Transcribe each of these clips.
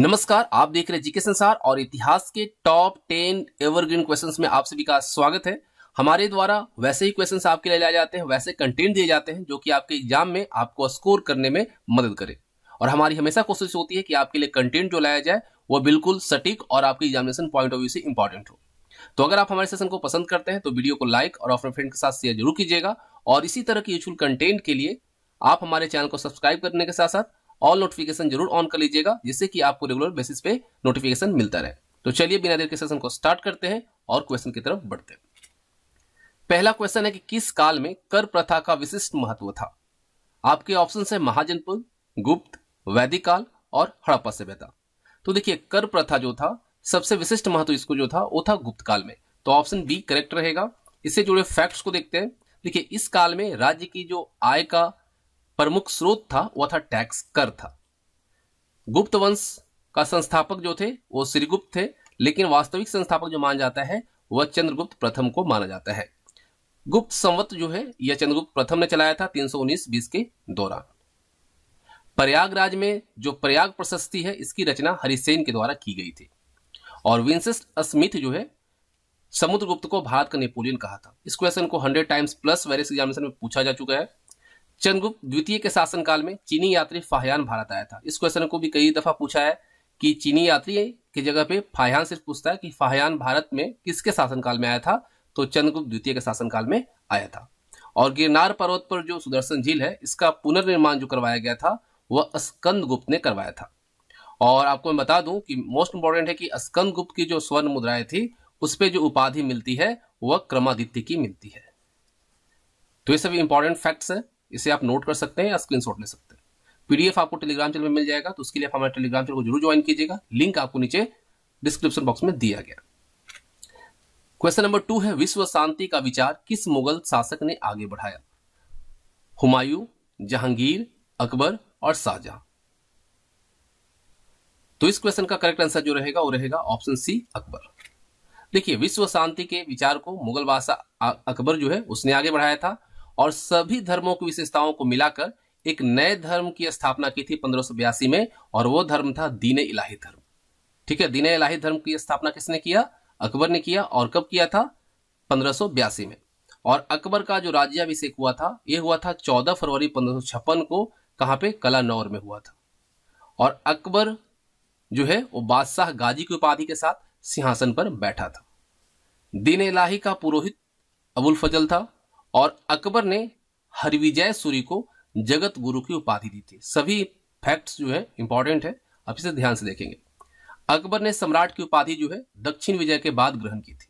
नमस्कार आप देख रहे जीके संसार और इतिहास के टॉप टेन एवरग्रीन क्वेश्चंस में आप सभी का स्वागत है हमारे द्वारा वैसे ही क्वेश्चंस आपके लिए लाए जाते हैं वैसे कंटेंट दिए जाते हैं जो कि आपके एग्जाम में आपको स्कोर करने में मदद करे और हमारी हमेशा कोशिश होती है कि आपके लिए कंटेंट जो लाया जाए वो बिल्कुल सटीक और आपके एग्जामिनेशन पॉइंट ऑफ व्यू से इंपॉर्टेंट हो तो अगर आप हमारे सेशन को पसंद करते हैं तो वीडियो को लाइक और अपने फ्रेंड के साथ शेयर जरूर कीजिएगा और इसी तरह के यूजफुल कंटेंट के लिए आप हमारे चैनल को सब्सक्राइब करने के साथ साथ ऑल नोटिफिकेशन जरूर ऑन कर लीजिएगा जिससे कि आपको रेगुलर बेसिस पे नोटिफिकेशन मिलता रहे तो चलिए बिना देर के सेशन को स्टार्ट करते हैं और क्वेश्चन की तरफ बढ़ते हैं पहला क्वेश्चन है कि किस काल में कर प्रथा का विशिष्ट महत्व था आपके ऑप्शन है महाजनपुर गुप्त वैदिक काल और हड़प्पा सभ्यता तो देखिए कर प्रथा जो था सबसे विशिष्ट महत्व इसको जो था वो था गुप्त काल में तो ऑप्शन बी करेक्ट रहेगा इससे जुड़े फैक्ट्स को देखते हैं देखिए इस काल में राज्य की जो आय का प्रमुख स्रोत था वह था टैक्स कर था गुप्त वंश का संस्थापक जो थे वो श्रीगुप्त थे लेकिन वास्तविक संस्थापक जो माना जाता है वह चंद्रगुप्त प्रथम को माना जाता है गुप्त संवत जो है यह चंद्रगुप्त प्रथम ने चलाया था 319 सौ के दौरान प्रयागराज में जो प्रयाग प्रशस्ति है इसकी रचना हरिसेन के द्वारा की गई थी और विंसेस्ट स्मिथ जो है समुद्रगुप्त को भारत का नेपोलियन कहा था इस क्वेश्चन को hundred times plus various examination में पूछा जा चुका है चंद्रगुप्त द्वितीय के शासनकाल में चीनी यात्री फाहयान भारत आया था इस क्वेश्चन को भी कई दफा पूछा है कि चीनी यात्री की जगह पे फाहयान सिर्फ पूछता है कि फाहयान भारत में किसके शासनकाल में आया था तो चंद्रगुप्त द्वितीय के शासनकाल में आया था और गिरनार पर्वत पर जो सुदर्शन झील है इसका पुनर्निर्माण जो करवाया गया था वह स्कंद गुप्त ने करवाया था और आपको मैं बता दूं कि मोस्ट इंपॉर्टेंट है कि स्कंद गुप्त की जो स्वर्ण मुद्राएं थी उस पर जो उपाधि मिलती है वह क्रमादित्य की मिलती है तो ये सभी इंपॉर्टेंट फैक्ट्स है इसे आप नोट कर सकते हैं या शॉट ले सकते हैं पीडीएफ आपको टेलीग्राम चैनल में मिल जाएगा तो उसके लिए आप हमारे टेलीग्राम चैनल को जरूर ज्वाइन कीजिएगा लिंक आपको नीचे डिस्क्रिप्शन बॉक्स में दिया गया क्वेश्चन नंबर टू है विश्व शांति का विचार किस मुगल शासक ने आगे बढ़ाया हुमायूं जहांगीर अकबर और शाहजहां तो इस क्वेश्चन का करेक्ट आंसर जो रहेगा वो रहेगा ऑप्शन सी अकबर देखिए विश्व शांति के विचार को मुगल बादशाह अकबर जो है उसने आगे बढ़ाया था और सभी धर्मों की विशेषताओं को मिलाकर एक नए धर्म की स्थापना की थी पंद्रह में और वो धर्म था दीन इलाही धर्म ठीक है दीन इलाही धर्म की स्थापना किसने किया अकबर ने किया और कब किया था पंद्रह में और अकबर का जो राज्याभिषेक हुआ था यह हुआ था 14 फरवरी पंद्रह को कहाँ पे कलानौर में हुआ था और अकबर जो है वो बादशाह गाजी की उपाधि के साथ सिंहासन पर बैठा था दीन इलाही का पुरोहित अबुल फजल था और अकबर ने हरिविजय सूरी को जगत गुरु की उपाधि दी थी सभी फैक्ट्स जो है इंपॉर्टेंट है अब इसे ध्यान से देखेंगे अकबर ने सम्राट की उपाधि जो है दक्षिण विजय के बाद ग्रहण की थी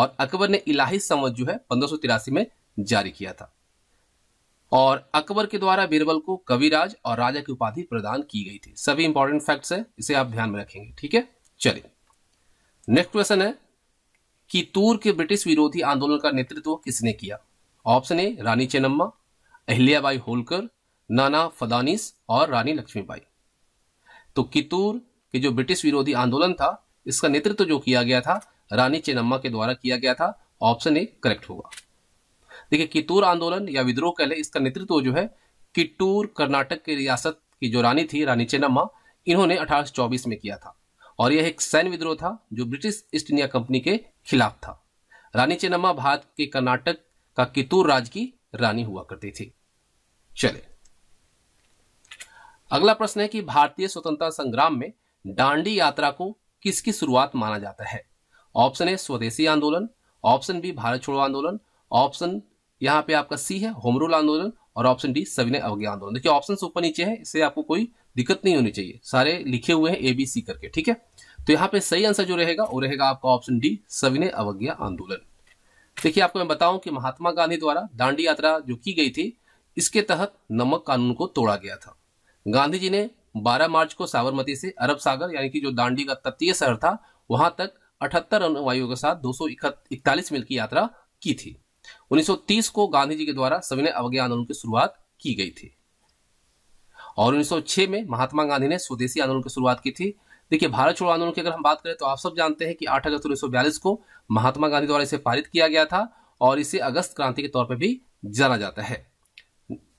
और अकबर ने इलाही समझ जो है पंद्रह में जारी किया था और अकबर के द्वारा बीरबल को कविराज और राजा की उपाधि प्रदान की गई थी सभी इंपॉर्टेंट फैक्ट्स है इसे आप ध्यान में रखेंगे ठीक है चलिए नेक्स्ट क्वेश्चन है कि तूर के ब्रिटिश विरोधी आंदोलन का नेतृत्व किसने किया ऑप्शन ए रानी चेनम्मा अहिल्याबाई होलकर नाना फदानिस और रानी लक्ष्मीबाई तो कितूर के जो ब्रिटिश विरोधी आंदोलन था इसका नेतृत्व जो किया गया था रानी चेनम्मा के द्वारा किया गया था ऑप्शन ए करेक्ट होगा देखिए कितूर आंदोलन या विद्रोह कहले इसका नेतृत्व जो है किट्टूर कर्नाटक की रियासत की जो रानी थी रानी चेनम्मा इन्होंने 1824 में किया था और यह एक सैन्य विद्रोह था जो ब्रिटिश ईस्ट इंडिया कंपनी के खिलाफ था रानी चेनम्मा भारत के कर्नाटक का कितूर राज की रानी हुआ करती थी चले अगला प्रश्न है कि भारतीय स्वतंत्रता संग्राम में डांडी यात्रा को किसकी शुरुआत माना जाता है ऑप्शन ए स्वदेशी आंदोलन ऑप्शन बी भारत छोड़ो आंदोलन ऑप्शन यहाँ पे आपका सी है होमरूल आंदोलन और ऑप्शन डी सविनय अवज्ञा आंदोलन देखिए ऑप्शन ऊपर नीचे है इससे आपको कोई दिक्कत नहीं होनी चाहिए सारे लिखे हुए हैं एबीसी करके ठीक है तो यहाँ पे सही आंसर जो रहेगा वो रहेगा आपका ऑप्शन डी सविनय अवज्ञा आंदोलन देखिए आपको मैं बताऊं कि महात्मा गांधी द्वारा दांडी यात्रा जो की गई थी इसके तहत नमक कानून को तोड़ा गया था गांधी जी ने 12 मार्च को साबरमती से अरब सागर यानी कि जो दांडी का तटीय शहर था वहां तक अठहत्तर अनुवायु के साथ दो मील की यात्रा की थी 1930 को गांधी जी के द्वारा सविनय अवज्ञा आंदोलन की शुरुआत की गई थी और 1906 में महात्मा गांधी ने स्वदेशी आंदोलन की शुरुआत की थी देखिए भारत छोड़ो आंदोलन की अगर हम बात करें तो आप सब जानते हैं कि आठ अगस्त उन्नीस को महात्मा गांधी द्वारा इसे पारित किया गया था और इसे अगस्त क्रांति के तौर पर भी जाना जाता है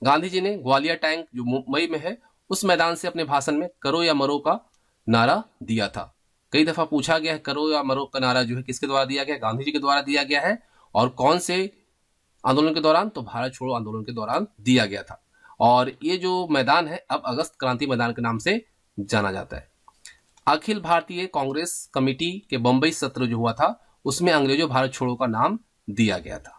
गांधी जी ने ग्वालियर टैंक जो मुंबई में है उस मैदान से अपने भाषण में करो या मरो का नारा दिया था कई दफा पूछा गया है करो या मरो का नारा जो है किसके द्वारा दिया गया गांधी जी के द्वारा दिया गया है और कौन से आंदोलन के दौरान तो भारत छोड़ो आंदोलन के दौरान दिया गया था और ये जो मैदान है अब अगस्त क्रांति मैदान के नाम से जाना जाता है अखिल भारतीय कांग्रेस कमेटी के बंबई सत्र जो हुआ था उसमें अंग्रेजों भारत छोड़ो का नाम दिया गया था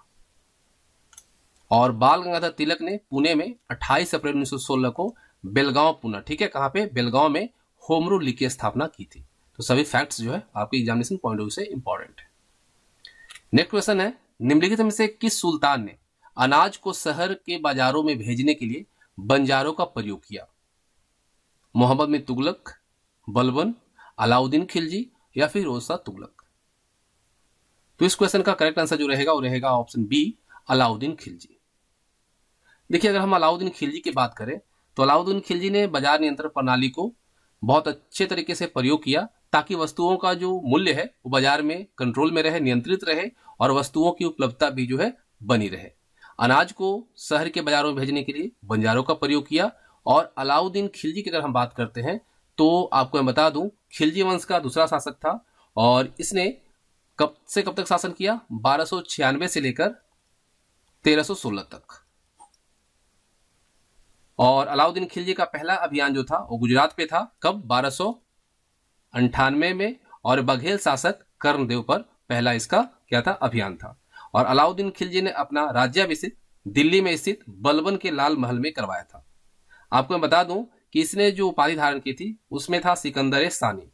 और बाल गंगाधर तिलक ने पुणे में 28 अप्रैल 1916 को बेलगांव पुणे ठीक है कहां पे बेलगांव में होमरू रूल लीग की स्थापना की थी तो सभी फैक्ट्स जो है आपके एग्जामिनेशन पॉइंट ऑफ व्यू से इंपॉर्टेंट है नेक्स्ट क्वेश्चन है निम्नलिखित में से किस सुल्तान ने अनाज को शहर के बाजारों में भेजने के लिए बंजारों का प्रयोग किया मोहम्मद में तुगलक बलबन अलाउद्दीन खिलजी या फिर रोजा तुगलक तो इस क्वेश्चन का करेक्ट आंसर जो रहेगा वो रहेगा ऑप्शन बी अलाउद्दीन खिलजी देखिए अगर हम अलाउद्दीन खिलजी की बात करें तो अलाउद्दीन खिलजी ने बाजार नियंत्रण प्रणाली को बहुत अच्छे तरीके से प्रयोग किया ताकि वस्तुओं का जो मूल्य है वो बाजार में कंट्रोल में रहे नियंत्रित रहे और वस्तुओं की उपलब्धता भी जो है बनी रहे अनाज को शहर के बाजारों में भेजने के लिए बंजारों का प्रयोग किया और अलाउद्दीन खिलजी की अगर हम बात करते हैं तो आपको मैं बता दूं खिलजी वंश का दूसरा शासक था और इसने कब से कब तक शासन किया बारह से लेकर 1316 तक और अलाउद्दीन खिलजी का पहला अभियान जो था वो गुजरात पे था कब बारह में और बघेल शासक कर्णदेव पर पहला इसका क्या था अभियान था और अलाउद्दीन खिलजी ने अपना राज्याभिषेक दिल्ली में स्थित बलबन के लाल महल में करवाया था आपको मैं बता दूं कि इसने जो उपाधि धारण की थी उसमें था सिकंदर सानी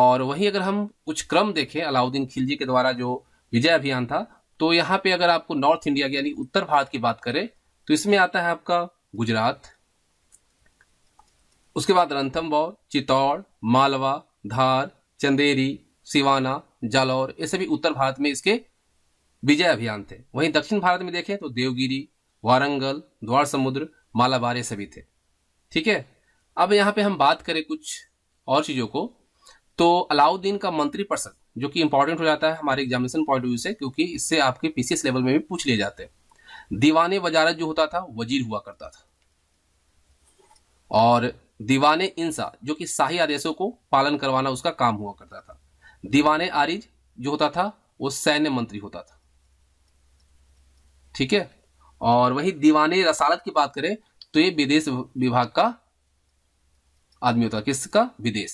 और वहीं अगर हम कुछ क्रम देखें अलाउद्दीन खिलजी के द्वारा जो विजय अभियान था तो यहाँ पे अगर आपको नॉर्थ इंडिया की यानी उत्तर भारत की बात करें तो इसमें आता है आपका गुजरात उसके बाद रणथम्बौर चित्तौड़ मालवा धार चंदेरी सिवाना जालौर ये सभी उत्तर भारत में इसके विजय अभियान थे वहीं दक्षिण भारत में देखें तो देवगिरी वारंगल द्वार समुद्र मालाबार ये सभी थे ठीक है अब यहाँ पे हम बात करें कुछ और चीज़ों को तो अलाउद्दीन का मंत्री परिषद जो कि इंपॉर्टेंट हो जाता है हमारे एग्जामिनेशन पॉइंट ऑफ व्यू से क्योंकि इससे आपके पीसीएस लेवल में भी पूछ लिए जाते हैं दीवाने वजारत जो होता था वजीर हुआ करता था और दीवाने इंसा जो कि शाही आदेशों को पालन करवाना उसका काम हुआ करता था दीवाने आरिज जो होता था वो सैन्य मंत्री होता था ठीक है और वही दीवाने रसालत की बात करें तो ये विदेश विभाग का आदमी होता है किसका विदेश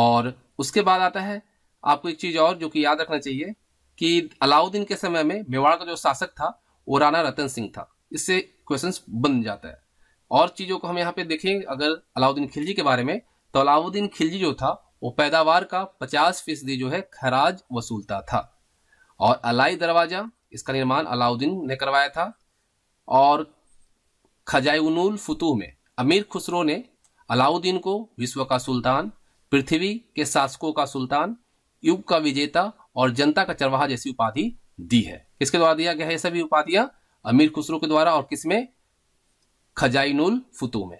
और उसके बाद आता है आपको एक चीज और जो कि याद रखना चाहिए कि अलाउद्दीन के समय में मेवाड़ का जो शासक था वो राणा रतन सिंह था इससे क्वेश्चंस बन जाता है और चीज़ों को हम यहाँ पे देखें अगर अलाउद्दीन खिलजी के बारे में तो अलाउद्दीन खिलजी जो था वो पैदावार का पचास फीसदी जो है खराज वसूलता था और अलाई दरवाजा इसका निर्माण अलाउद्दीन ने करवाया था और खजाउनुल फतूह में अमीर खुसरो ने अलाउद्दीन को विश्व का सुल्तान पृथ्वी के शासकों का सुल्तान युग का विजेता और जनता का चरवाहा जैसी उपाधि दी है किसके द्वारा दिया गया है सभी उपाधियां अमीर खुसरो के द्वारा और किसमें खजाइनुल फतू में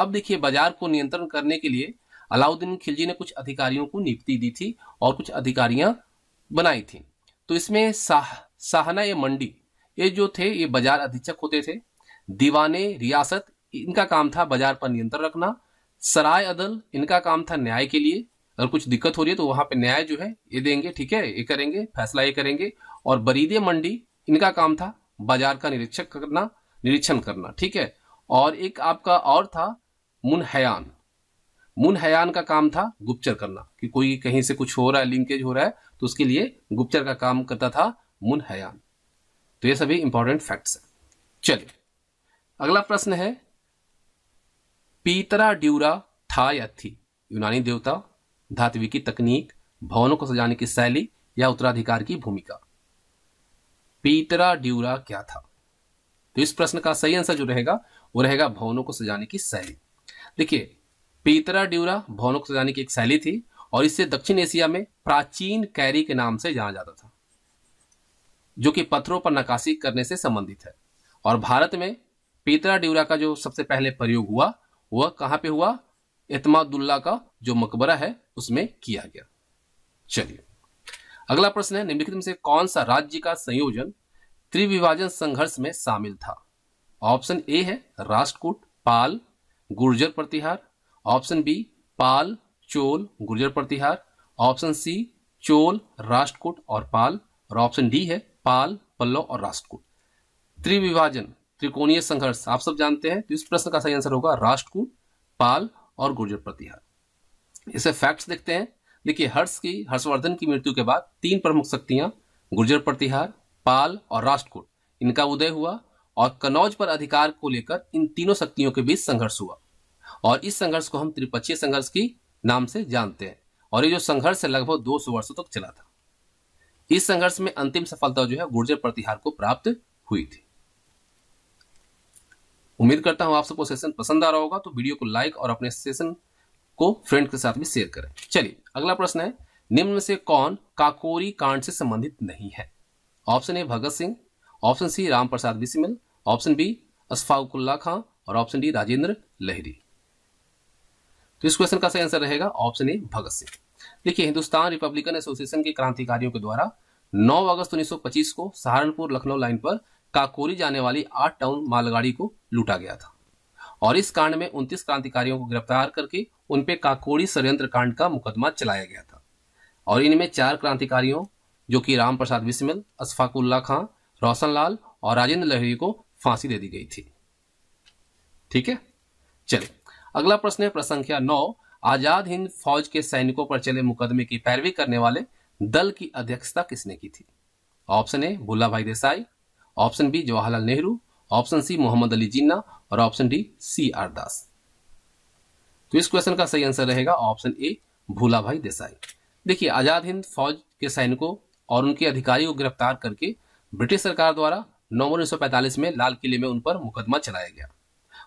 अब देखिए बाजार को नियंत्रण करने के लिए अलाउद्दीन खिलजी ने कुछ अधिकारियों को नियुक्ति दी थी और कुछ अधिकारियां बनाई थी तो इसमें साह साहना ये मंडी ये जो थे ये बाजार अधीक्षक होते थे दीवाने रियासत इनका काम था बाजार पर नियंत्रण रखना सराय अदल इनका काम था न्याय के लिए अगर कुछ दिक्कत हो रही है तो वहां पे न्याय जो है ये देंगे ठीक है ये करेंगे फैसला ये करेंगे और बरीदे मंडी इनका काम था बाजार का निरीक्षक करना निरीक्षण करना ठीक है और एक आपका और था मुनहयान मुनहयान का काम था गुप्चर करना कि कोई कहीं से कुछ हो रहा है लिंकेज हो रहा है तो उसके लिए गुप्चर का काम करता था मुनहयान तो ये सभी इंपॉर्टेंट फैक्ट्स है चलिए अगला प्रश्न है पीतरा ड्यूरा था या थी यूनानी देवता धातवी की तकनीक भवनों को सजाने की शैली या उत्तराधिकार की भूमिका पीतरा ड्यूरा क्या था तो इस प्रश्न का सही आंसर जो रहेगा वो रहेगा भवनों को सजाने की शैली देखिए पीतरा ड्यूरा भवनों को सजाने की एक शैली थी और इसे दक्षिण एशिया में प्राचीन कैरी के नाम से जाना जाता था जो कि पत्थरों पर नकाशी करने से संबंधित है और भारत में पीतरा ड्यूरा का जो सबसे पहले प्रयोग हुआ वह कहां पे हुआ एतमादुल्ला का जो मकबरा है उसमें किया गया चलिए अगला प्रश्न है निम्नलिखित में से कौन सा राज्य का संयोजन त्रिविभाजन संघर्ष में शामिल था ऑप्शन ए है Rashtrakuta Pala Gurjara Pratihara option B Pala Chola Gurjara Pratihara option C Chola Rashtrakuta और पाल और ऑप्शन डी है पाल पल्लव और राष्ट्रकूट त्रिविभाजन त्रिकोणीय संघर्ष आप सब जानते हैं तो इस प्रश्न का सही आंसर होगा राष्ट्रकूट पाल और गुर्जर प्रतिहार इसे फैक्ट्स देखते हैं देखिए हर्ष की हर्षवर्धन की मृत्यु के बाद तीन प्रमुख शक्तियां गुर्जर प्रतिहार पाल और राष्ट्रकूट इनका उदय हुआ और कनौज पर अधिकार को लेकर इन तीनों शक्तियों के बीच संघर्ष हुआ और इस संघर्ष को हम त्रिपक्षीय संघर्ष की नाम से जानते हैं और ये जो संघर्ष है लगभग दो वर्षों तक चला था इस संघर्ष में अंतिम सफलता जो है गुर्जर प्रतिहार को प्राप्त हुई थी उम्मीद करता हूँ आप सबको सेशन पसंद आ रहा होगा तो वीडियो को लाइक और अपने सेशन को फ्रेंड के साथ भी शेयर करें चलिए अगला प्रश्न है निम्न में से कौन काकोरी कांड से संबंधित नहीं है option A Bhagat Singh option C Ram Prasad Bismil option B Ashfaqulla Khan और ऑप्शन डी राजेंद्र लहरी तो इस क्वेश्चन का सही आंसर रहेगा ऑप्शन ए भगत सिंह देखिए हिंदुस्तान रिपब्लिकन एसोसिएशन के क्रांतिकारियों के द्वारा 9 अगस्त 1925 को सहारनपुर लखनऊ लाइन पर काकोरी जाने वाली आठ टाउन मालगाड़ी को लूटा गया था और इस कांड में उनतीस क्रांतिकारियों को गिरफ्तार करके उनपे काकोरी षडयंत्र कांड का मुकदमा चलाया गया था और इनमें चार क्रांतिकारियों जो कि राम प्रसाद बिस्मिल अशफाकुल्ला खां रोशन लाल और राजेंद्र लहरी को फांसी दे दी गई थी ठीक है चलिए अगला प्रश्न है प्रश्न संख्या नौ आजाद हिंद फौज के सैनिकों पर चले मुकदमे की पैरवी करने वाले दल की अध्यक्षता किसने की थी option A Bhula Bhai Desai option B Jawaharlal Nehru option C Mohammad Ali Jinnah और option D C R Das तो इस क्वेश्चन का सही आंसर रहेगा ऑप्शन ए भूला भाई देसाई देखिए आजाद हिंद फौज के सैनिकों और उनके अधिकारियों को गिरफ्तार करके ब्रिटिश सरकार द्वारा नवंबर उन्नीस में लाल किले में उन पर मुकदमा चलाया गया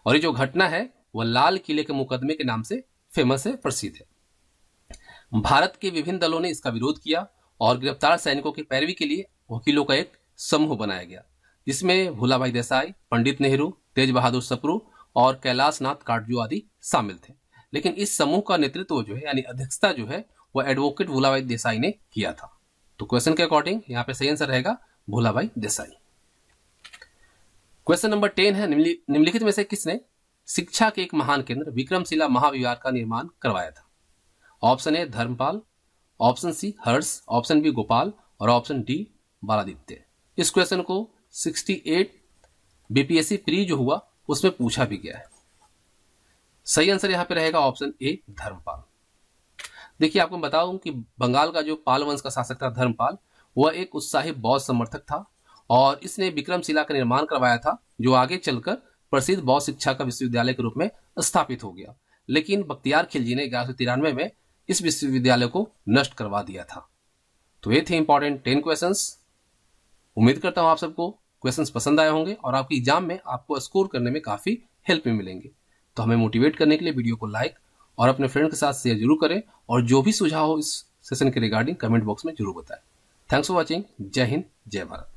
और ये जो घटना है वह लाल किले के मुकदमे के नाम से फेमस है प्रसिद्ध है भारत के विभिन्न दलों ने इसका विरोध किया और गिरफ्तार सैनिकों की पैरवी के लिए वकीलों का एक समूह बनाया गया जिसमें भोलाभाई देसाई पंडित नेहरू तेज बहादुर सप्रू और कैलाश नाथ काटजू आदि शामिल थे लेकिन इस समूह का नेतृत्व जो है यानी अध्यक्षता जो है वह एडवोकेट भोलाभाई देसाई ने किया था तो क्वेश्चन के अकॉर्डिंग यहाँ पे सही आंसर रहेगा Bhulabhai Desai question number ten है निम्नलिखित में से किसने शिक्षा के एक महान केंद्र विक्रमशिला महाविहार का निर्माण करवाया था option A Dharmapala option C Harsha option B Gopala और ऑप्शन डी बालादित्य इस क्वेश्चन को 68 बीपीएससी प्री जो हुआ उसमें पूछा भी गया है सही आंसर यहां पे रहेगा ऑप्शन ए धर्मपाल देखिए आपको बताऊं कि बंगाल का जो पाल वंश का शासक था धर्मपाल वह एक उत्साही बौद्ध समर्थक था और इसने विक्रमशिला का निर्माण करवाया था जो आगे चलकर प्रसिद्ध बौद्ध शिक्षा का विश्वविद्यालय के रूप में स्थापित हो गया लेकिन बख्तियार खिलजी ने ग्यारह में इस विश्वविद्यालय को नष्ट करवा दिया था तो ये थे इंपॉर्टेंट टेन क्वेश्चंस उम्मीद करता हूं आप सबको क्वेश्चंस पसंद आए होंगे और आपके एग्जाम में आपको स्कोर करने में काफ़ी हेल्प भी मिलेंगे तो हमें मोटिवेट करने के लिए वीडियो को लाइक और अपने फ्रेंड के साथ शेयर जरूर करें और जो भी सुझाव हो इस सेशन के रिगार्डिंग कमेंट बॉक्स में जरूर बताएं थैंक्स फॉर वॉचिंग जय हिंद जय भारत